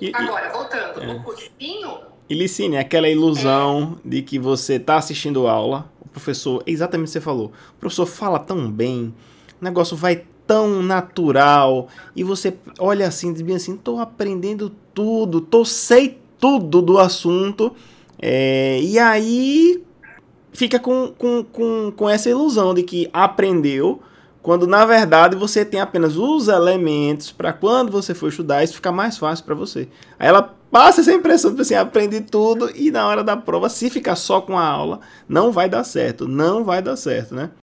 E, Agora, voltando, é. o cursinho. E Licine, aquela ilusão é. de que você está assistindo aula, o professor, exatamente o que você falou, o professor fala tão bem, o negócio vai tão natural, e você olha assim, diz bem assim, estou aprendendo tudo, tô, sei tudo do assunto, é, e aí fica com, com, com, com essa ilusão de que aprendeu, quando na verdade você tem apenas os elementos para quando você for estudar isso ficar mais fácil para você. Aí ela passa essa impressão de tipo assim, aprende tudo e na hora da prova, se ficar só com a aula, não vai dar certo, não vai dar certo, né?